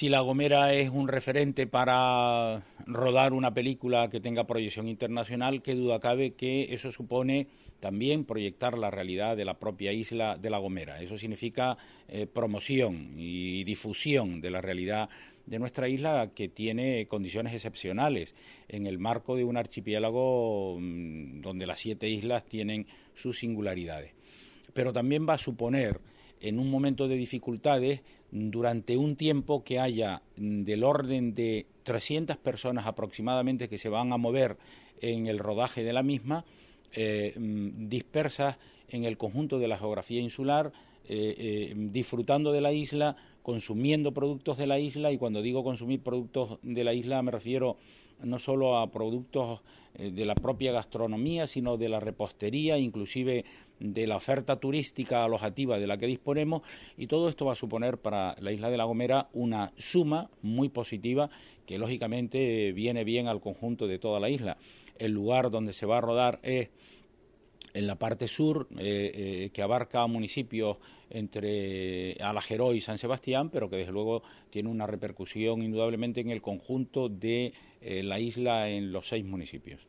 si La Gomera es un referente para rodar una película que tenga proyección internacional, qué duda cabe que eso supone también proyectar la realidad de la propia isla de La Gomera. Eso significa eh, promoción y difusión de la realidad de nuestra isla que tiene condiciones excepcionales en el marco de un archipiélago mm, donde las siete islas tienen sus singularidades. Pero también va a suponer en un momento de dificultades durante un tiempo que haya mm, del orden de 300 personas aproximadamente que se van a mover en el rodaje de la misma, eh, mm, dispersas en el conjunto de la geografía insular, eh, eh, disfrutando de la isla, consumiendo productos de la isla, y cuando digo consumir productos de la isla me refiero no solo a productos eh, de la propia gastronomía, sino de la repostería, inclusive de la oferta turística alojativa de la que disponemos, y todo esto va a suponer para la isla de La Gomera una suma muy positiva que lógicamente viene bien al conjunto de toda la isla. El lugar donde se va a rodar es en la parte sur, eh, eh, que abarca municipios entre Alajero y San Sebastián, pero que desde luego tiene una repercusión indudablemente en el conjunto de eh, la isla en los seis municipios.